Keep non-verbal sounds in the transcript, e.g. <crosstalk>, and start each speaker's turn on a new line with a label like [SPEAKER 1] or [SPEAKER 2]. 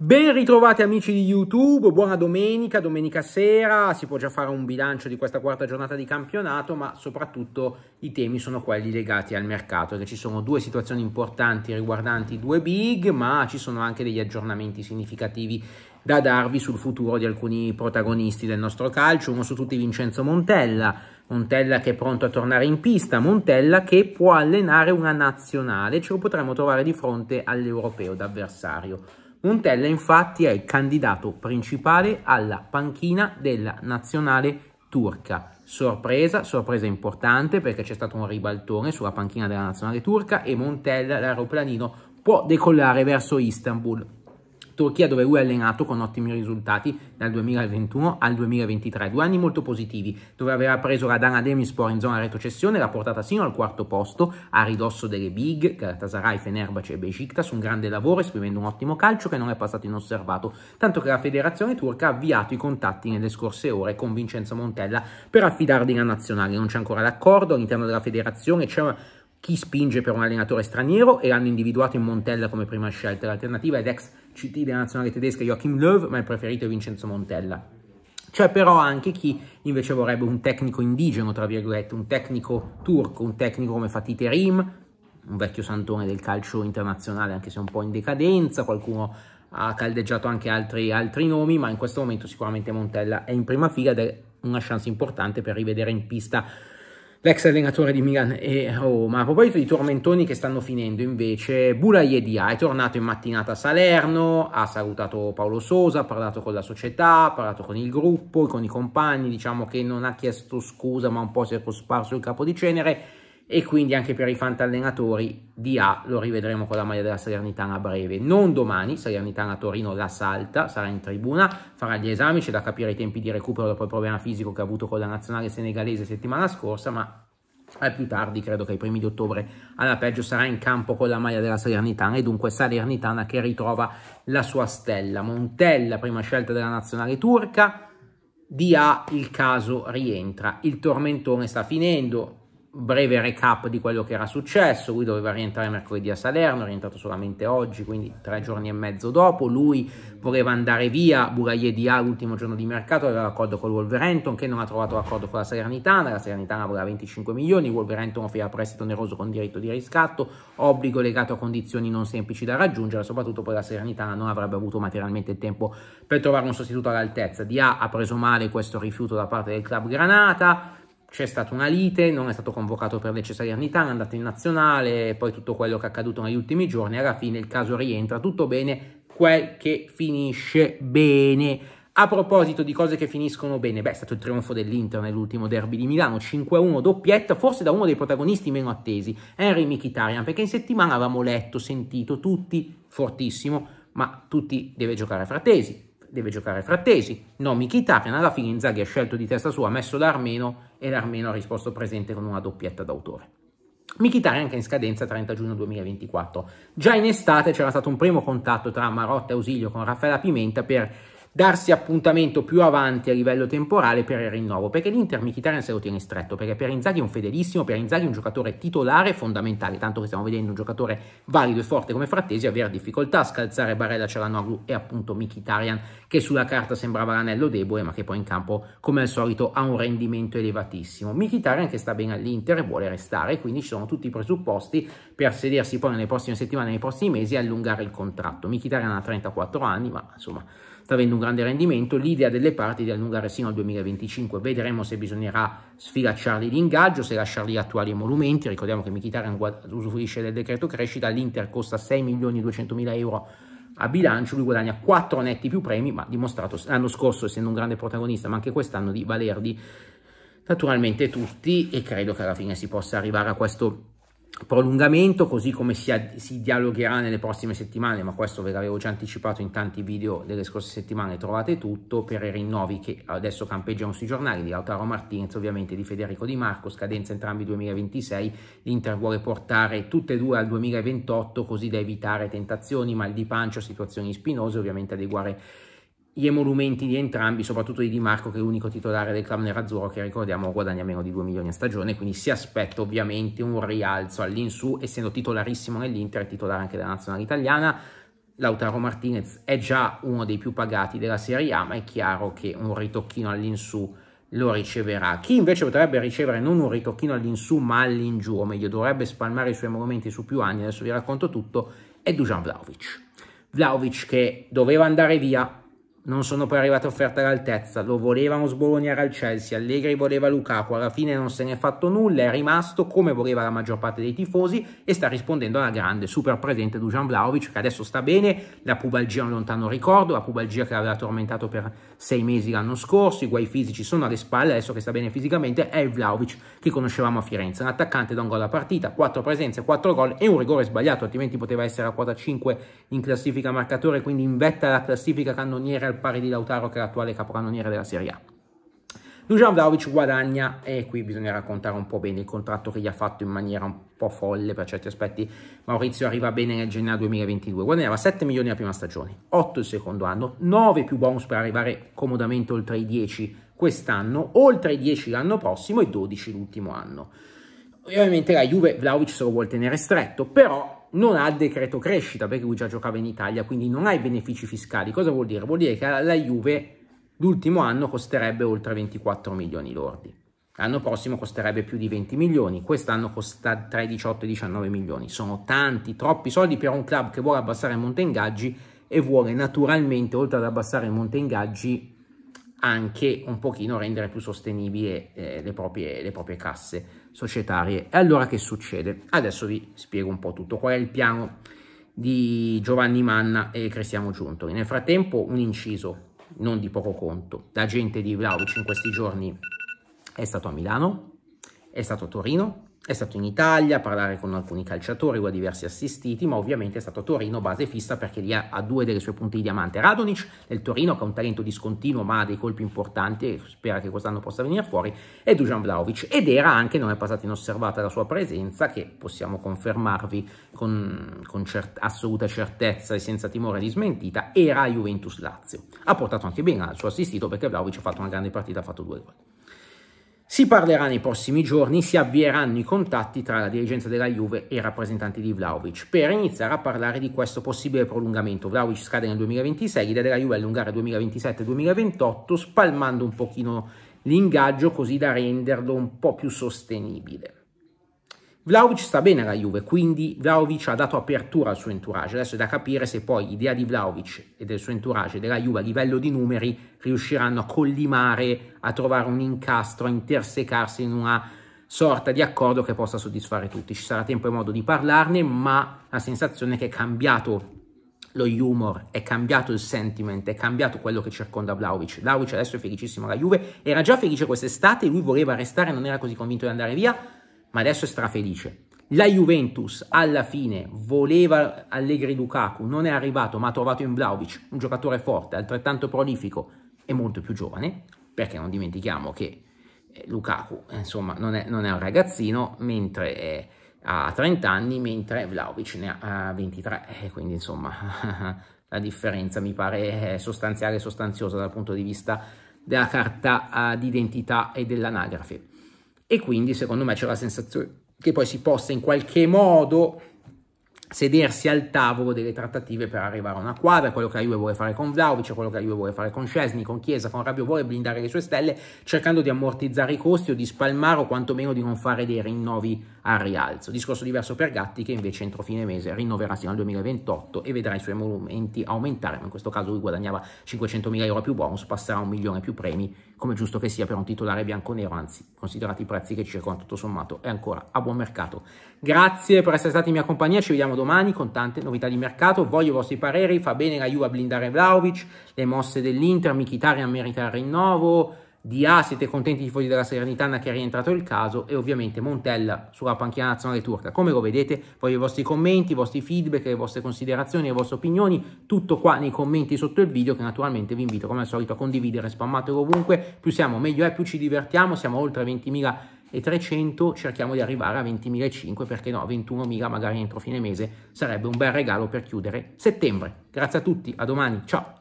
[SPEAKER 1] Ben ritrovati amici di YouTube, buona domenica, domenica sera, si può già fare un bilancio di questa quarta giornata di campionato, ma soprattutto i temi sono quelli legati al mercato, che ci sono due situazioni importanti riguardanti due big, ma ci sono anche degli aggiornamenti significativi da darvi sul futuro di alcuni protagonisti del nostro calcio, uno su tutti Vincenzo Montella, Montella che è pronto a tornare in pista, Montella che può allenare una nazionale, ce lo potremmo trovare di fronte all'europeo d'avversario. Montella infatti è il candidato principale alla panchina della nazionale turca. Sorpresa, sorpresa importante perché c'è stato un ribaltone sulla panchina della nazionale turca e Montella, l'aeroplanino, può decollare verso Istanbul. Turchia dove lui è allenato con ottimi risultati dal 2021 al 2023, due anni molto positivi, dove aveva preso la Dana Demispor in zona retrocessione, l'ha portata sino al quarto posto, a ridosso delle big, Galatasaray, Fenerbahce e Besiktas, un grande lavoro esprimendo un ottimo calcio che non è passato inosservato, tanto che la federazione turca ha avviato i contatti nelle scorse ore con Vincenzo Montella per affidargli la nazionale, non c'è ancora l'accordo, all'interno della federazione c'è chi spinge per un allenatore straniero e hanno individuato in Montella come prima scelta. L'alternativa è l'ex CT della nazionale tedesca Joachim Löw, ma il preferito è Vincenzo Montella. C'è però anche chi invece vorrebbe un tecnico indigeno, tra virgolette, un tecnico turco, un tecnico come Fatih Terim, un vecchio santone del calcio internazionale, anche se un po' in decadenza, qualcuno ha caldeggiato anche altri, altri nomi, ma in questo momento sicuramente Montella è in prima figa ed è una chance importante per rivedere in pista l'ex allenatore di Milan e Roma. A proposito di tormentoni che stanno finendo, invece, Bulaye Dia è tornato in mattinata a Salerno, ha salutato Paolo Sosa, ha parlato con la società, ha parlato con il gruppo, con i compagni, diciamo che non ha chiesto scusa, ma un po' si è cosparso il capo di cenere e quindi anche per i fantallenatori di A lo rivedremo con la maglia della Salernitana a breve. Non domani, Salernitana a Torino la salta, sarà in tribuna, farà gli esami, c'è da capire i tempi di recupero dopo il problema fisico che ha avuto con la nazionale senegalese settimana scorsa, ma al più tardi, credo che ai primi di ottobre, alla peggio sarà in campo con la maglia della Salernitana e dunque Salernitana che ritrova la sua stella. Montella, prima scelta della nazionale turca, di A il caso rientra. Il tormentone sta finendo, breve recap di quello che era successo, lui doveva rientrare mercoledì a Salerno, è rientrato solamente oggi, quindi tre giorni e mezzo dopo, lui voleva andare via, Buraie di A l'ultimo giorno di mercato aveva l'accordo con il Wolverhampton che non ha trovato l'accordo con la Salernitana, la Salernitana voleva 25 milioni, Wolverhampton offriva prestito oneroso con diritto di riscatto, obbligo legato a condizioni non semplici da raggiungere, soprattutto poi la Salernitana non avrebbe avuto materialmente il tempo per trovare un sostituto all'altezza, di A ha preso male questo rifiuto da parte del club Granata, c'è stata una lite, non è stato convocato per Lecce Salernitana, è andato in nazionale, poi tutto quello che è accaduto negli ultimi giorni, alla fine il caso rientra, tutto bene, quel che finisce bene. A proposito di cose che finiscono bene, beh, è stato il trionfo dell'Inter nell'ultimo derby di Milano, 5-1, doppietta, forse da uno dei protagonisti meno attesi, Henry Mkhitaryan, perché in settimana avevamo letto, sentito tutti, fortissimo, ma tutti deve giocare a Fratesi, deve giocare Frattesi, no Mkhitaryan, alla fine Inzaghi ha scelto di testa sua, ha messo l'Armeno e l'Armeno ha risposto presente con una doppietta d'autore. Mkhitaryan anche in scadenza 30 giugno 2024. Già in estate c'era stato un primo contatto tra Marotta e Ausilio con Raffaella Pimenta per darsi appuntamento più avanti a livello temporale per il rinnovo, perché l'Inter Mkhitaryan se lo tiene stretto, perché per Inzaghi è un fedelissimo, per Inzaghi è un giocatore titolare fondamentale, tanto che stiamo vedendo un giocatore valido e forte come Frattesi avere difficoltà a scalzare Barella, Cialanoglu e appunto Mkhitaryan, che sulla carta sembrava l'anello debole, ma che poi in campo, come al solito, ha un rendimento elevatissimo. Mkhitaryan che sta bene all'Inter e vuole restare, quindi ci sono tutti i presupposti per sedersi poi nelle prossime settimane, nei prossimi mesi e allungare il contratto. Mkhitaryan ha 34 anni, ma insomma sta avendo un grande rendimento, l'idea delle parti è di allungare sino al 2025, vedremo se bisognerà sfilacciarli l'ingaggio, se lasciarli attuali emolumenti, ricordiamo che Mkhitaryan usufruisce del decreto crescita, l'Inter costa 6 milioni e 200 mila euro a bilancio, lui guadagna 4 netti più premi, ma dimostrato l'anno scorso essendo un grande protagonista, ma anche quest'anno di Valerdi, naturalmente tutti e credo che alla fine si possa arrivare a questo prolungamento, così come si, si, dialogherà nelle prossime settimane, ma questo ve l'avevo già anticipato in tanti video delle scorse settimane, trovate tutto per i rinnovi che adesso campeggiano sui giornali di Lautaro Martinez, ovviamente di Federico Di Marco, scadenza entrambi 2026, l'Inter vuole portare tutte e due al 2028 così da evitare tentazioni, mal di pancia, situazioni spinose, ovviamente adeguare gli emolumenti di entrambi, soprattutto di Di Marco che è l'unico titolare del club nerazzurro che ricordiamo guadagna meno di 2 milioni a stagione, quindi si aspetta ovviamente un rialzo all'insù, essendo titolarissimo nell'Inter e titolare anche della nazionale italiana. Lautaro Martinez è già uno dei più pagati della Serie A, ma è chiaro che un ritocchino all'insù lo riceverà. Chi invece potrebbe ricevere non un ritocchino all'insù ma all'ingiù, o meglio dovrebbe spalmare i suoi emolumenti su più anni, adesso vi racconto tutto, è Dujan Vlaovic. Vlaovic che doveva andare via non sono poi arrivate offerte all'altezza, lo volevano sbolognare al Chelsea, Allegri voleva Lukaku, alla fine non se n'è fatto nulla, è rimasto come voleva la maggior parte dei tifosi e sta rispondendo alla grande, super presente Dujan Vlaovic che adesso sta bene, la pubalgia è un lontano ricordo, la pubalgia che l'aveva tormentato per sei mesi l'anno scorso, i guai fisici sono alle spalle, adesso che sta bene fisicamente è il Vlaovic che conoscevamo a Firenze, un attaccante da un gol a partita, quattro presenze, quattro gol e un rigore sbagliato, altrimenti poteva essere a quota 5 in classifica marcatore, quindi in vetta alla classifica cannoniera al pari di Lautaro che è l'attuale capocannoniere della Serie A. Dujan Vlaovic guadagna, e qui bisogna raccontare un po' bene il contratto che gli ha fatto in maniera un po' folle per certi aspetti, Maurizio arriva bene nel gennaio 2022, guadagnava 7 milioni la prima stagione, 8 il secondo anno, 9 più bonus per arrivare comodamente oltre i 10 quest'anno, oltre i 10 l'anno prossimo e 12 l'ultimo anno. E ovviamente la Juve Vlaovic se lo vuole tenere stretto, però non ha decreto crescita perché lui già giocava in Italia, quindi non ha i benefici fiscali. Cosa vuol dire? Vuol dire che la Juve l'ultimo anno costerebbe oltre 24 milioni lordi. L'anno prossimo costerebbe più di 20 milioni, quest'anno costa tra i 18 e i 19 milioni. Sono tanti, troppi soldi per un club che vuole abbassare il monte ingaggi e vuole naturalmente, oltre ad abbassare il monte ingaggi, anche un pochino rendere più sostenibili eh, le, proprie, le proprie casse societarie. E allora che succede? Adesso vi spiego un po' tutto, qual è il piano di Giovanni Manna e Cristiano Giuntoli. Nel frattempo un inciso, non di poco conto, La gente di Vlaovic in questi giorni è stato a Milano, è stato a Torino, è stato in Italia a parlare con alcuni calciatori o a diversi assistiti, ma ovviamente è stato a Torino base fissa perché lì ha, due delle sue punte di diamante. Radonic del Torino che ha un talento discontinuo ma ha dei colpi importanti e spera che quest'anno possa venire fuori, e Dujan Vlaovic. Ed era anche, non è passata inosservata la sua presenza, che possiamo confermarvi con, con cer assoluta certezza e senza timore di smentita, era Juventus-Lazio. Ha portato anche bene al suo assistito perché Vlaovic ha fatto una grande partita, ha fatto due gol. Si parlerà nei prossimi giorni, si avvieranno i contatti tra la dirigenza della Juve e i rappresentanti di Vlaovic per iniziare a parlare di questo possibile prolungamento. Vlaovic scade nel 2026, l'idea della Juve è allungare 2027-2028 spalmando un pochino l'ingaggio così da renderlo un po' più sostenibile. Vlaovic sta bene alla Juve, quindi Vlaovic ha dato apertura al suo entourage. Adesso è da capire se poi l'idea di Vlaovic e del suo entourage della Juve a livello di numeri riusciranno a collimare, a trovare un incastro, a intersecarsi in una sorta di accordo che possa soddisfare tutti. Ci sarà tempo e modo di parlarne, ma la sensazione è che è cambiato lo humor, è cambiato il sentiment, è cambiato quello che circonda Vlaovic. Vlaovic adesso è felicissimo alla Juve, era già felice quest'estate, lui voleva restare, non era così convinto di andare via ma adesso è strafelice. La Juventus alla fine voleva Allegri Lukaku, non è arrivato ma ha trovato in Vlaovic un giocatore forte, altrettanto prolifico e molto più giovane, perché non dimentichiamo che eh, Lukaku insomma non è, non è un ragazzino, mentre... È, ha 30 anni, mentre Vlaovic ne ha 23, e eh, quindi insomma <laughs> la differenza mi pare eh, sostanziale e sostanziosa dal punto di vista della carta ah, d'identità e dell'anagrafe e quindi secondo me c'è la sensazione che poi si possa in qualche modo sedersi al tavolo delle trattative per arrivare a una quadra, quello che la Juve vuole fare con Vlaovic, quello che la Juve vuole fare con Scesni, con Chiesa, con Rabiot, vuole blindare le sue stelle cercando di ammortizzare i costi o di spalmare o quantomeno di non fare dei rinnovi al rialzo. Discorso diverso per Gatti che invece entro fine mese rinnoverà sino al 2028 e vedrà i suoi emolumenti aumentare, ma in questo caso lui guadagnava 500.000 euro più bonus, passerà un milione più premi, come giusto che sia per un titolare bianco-nero, anzi considerati i prezzi che circolano tutto sommato è ancora a buon mercato. Grazie per essere stati in mia compagnia, ci vediamo domani con tante novità di mercato, voglio i vostri pareri, fa bene la Juve a blindare Vlaovic, le mosse dell'Inter, Mkhitaryan merita il rinnovo, di A siete contenti di fuori della Serenitana che è rientrato il caso e ovviamente Montella sulla panchina nazionale turca. Come lo vedete? Poi i vostri commenti, i vostri feedback, le vostre considerazioni, le vostre opinioni, tutto qua nei commenti sotto il video che naturalmente vi invito come al solito a condividere, spammatelo ovunque, più siamo meglio è, più ci divertiamo, siamo oltre 20.300, cerchiamo di arrivare a 20.500 perché no 21.000 magari entro fine mese sarebbe un bel regalo per chiudere settembre grazie a tutti a domani ciao